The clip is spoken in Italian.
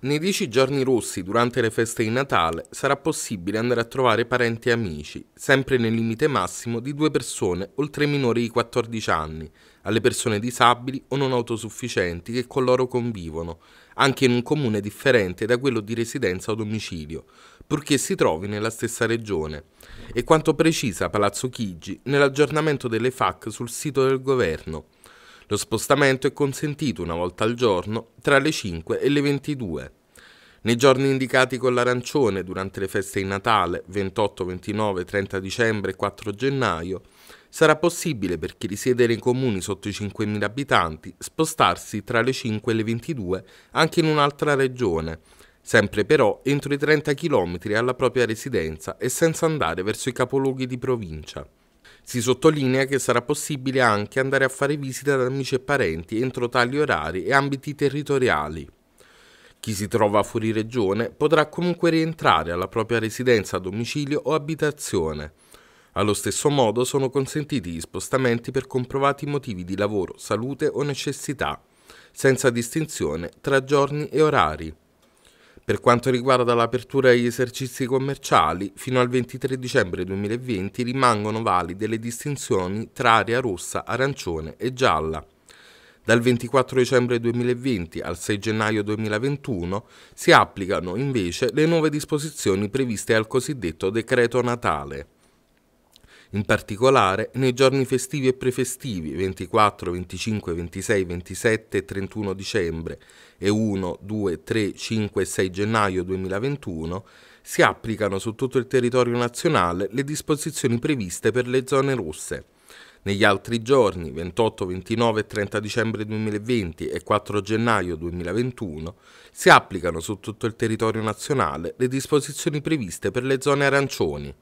Nei dieci giorni russi, durante le feste di Natale, sarà possibile andare a trovare parenti e amici, sempre nel limite massimo di due persone oltre ai minori di 14 anni, alle persone disabili o non autosufficienti che con loro convivono, anche in un comune differente da quello di residenza o domicilio, purché si trovi nella stessa regione. E quanto precisa Palazzo Chigi nell'aggiornamento delle FAC sul sito del governo. Lo spostamento è consentito una volta al giorno tra le 5 e le 22. Nei giorni indicati con l'arancione, durante le feste di Natale 28, 29, 30 dicembre e 4 gennaio, sarà possibile per chi risiede nei comuni sotto i 5.000 abitanti spostarsi tra le 5 e le 22 anche in un'altra regione, sempre però entro i 30 km alla propria residenza e senza andare verso i capoluoghi di provincia. Si sottolinea che sarà possibile anche andare a fare visita ad amici e parenti entro tali orari e ambiti territoriali. Chi si trova fuori regione potrà comunque rientrare alla propria residenza, domicilio o abitazione. Allo stesso modo sono consentiti gli spostamenti per comprovati motivi di lavoro, salute o necessità, senza distinzione tra giorni e orari. Per quanto riguarda l'apertura agli esercizi commerciali, fino al 23 dicembre 2020 rimangono valide le distinzioni tra area rossa, arancione e gialla. Dal 24 dicembre 2020 al 6 gennaio 2021 si applicano invece le nuove disposizioni previste al cosiddetto decreto natale in particolare nei giorni festivi e prefestivi 24, 25, 26, 27 e 31 dicembre e 1, 2, 3, 5 e 6 gennaio 2021 si applicano su tutto il territorio nazionale le disposizioni previste per le zone rosse. Negli altri giorni, 28, 29 e 30 dicembre 2020 e 4 gennaio 2021, si applicano su tutto il territorio nazionale le disposizioni previste per le zone arancioni.